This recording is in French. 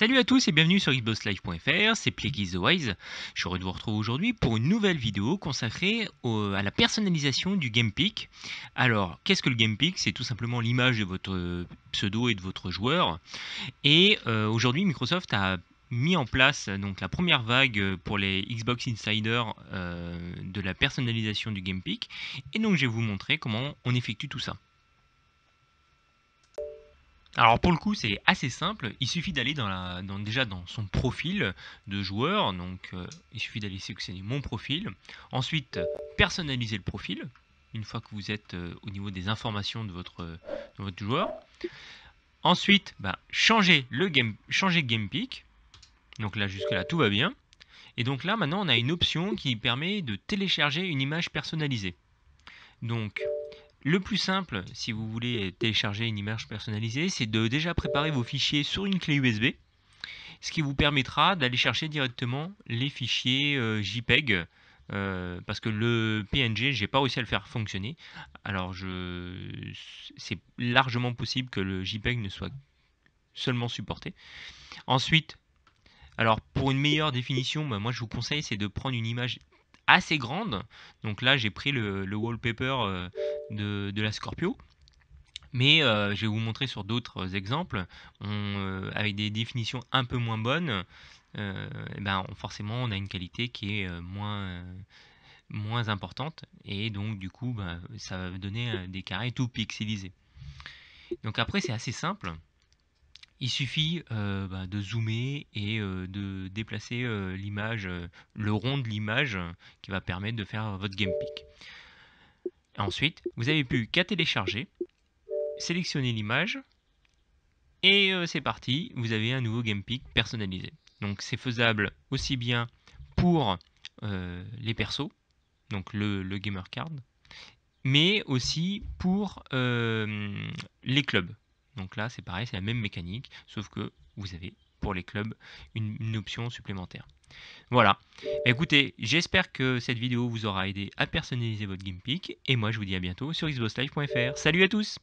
Salut à tous et bienvenue sur xboxlive.fr, c'est Plagueis the Wise. Je suis heureux de vous retrouver aujourd'hui pour une nouvelle vidéo consacrée à la personnalisation du GamePick. Alors, qu'est-ce que le GamePick C'est tout simplement l'image de votre pseudo et de votre joueur. Et euh, aujourd'hui, Microsoft a mis en place donc la première vague pour les Xbox Insider euh, de la personnalisation du GamePick. Et donc, je vais vous montrer comment on effectue tout ça. Alors pour le coup, c'est assez simple. Il suffit d'aller dans, déjà dans son profil de joueur. Donc euh, il suffit d'aller sélectionner mon profil. Ensuite, personnaliser le profil une fois que vous êtes euh, au niveau des informations de votre, euh, joueur. Ensuite, bah, changer le game, changer game Donc là, jusque-là, tout va bien. Et donc là, maintenant, on a une option qui permet de télécharger une image personnalisée. Donc, le plus simple, si vous voulez télécharger une image personnalisée, c'est de déjà préparer vos fichiers sur une clé USB, ce qui vous permettra d'aller chercher directement les fichiers euh, JPEG, euh, parce que le PNG, n'ai pas réussi à le faire fonctionner. Alors, je... c'est largement possible que le JPEG ne soit seulement supporté. Ensuite, alors pour une meilleure définition, bah, moi je vous conseille c'est de prendre une image assez grande. Donc là, j'ai pris le, wallpaper. Euh, de, la Scorpio. Mais euh, je vais vous montrer sur d'autres exemples, on, euh, avec des définitions un peu moins bonnes, euh, eh ben, forcément on a une qualité qui est moins, moins importante, et donc du coup bah, ça va donner des carrés tout pixelisés. Donc après c'est assez simple, il suffit bah, de zoomer et de déplacer l'image, le rond de l'image qui va permettre de faire votre game pick. Ensuite, vous avez pu qu'à télécharger, sélectionner l'image, et euh, c'est parti, vous avez un nouveau Pick personnalisé. Donc c'est faisable aussi bien pour euh, les persos, donc le, gamer card, mais aussi pour euh, les clubs. Donc là, c'est pareil, c'est la même mécanique, sauf que vous avez pour les clubs une, option supplémentaire. Voilà. Bah, écoutez, j'espère que cette vidéo vous aura aidé à personnaliser votre Game et moi je vous dis à bientôt sur xboxlive.fr. Salut à tous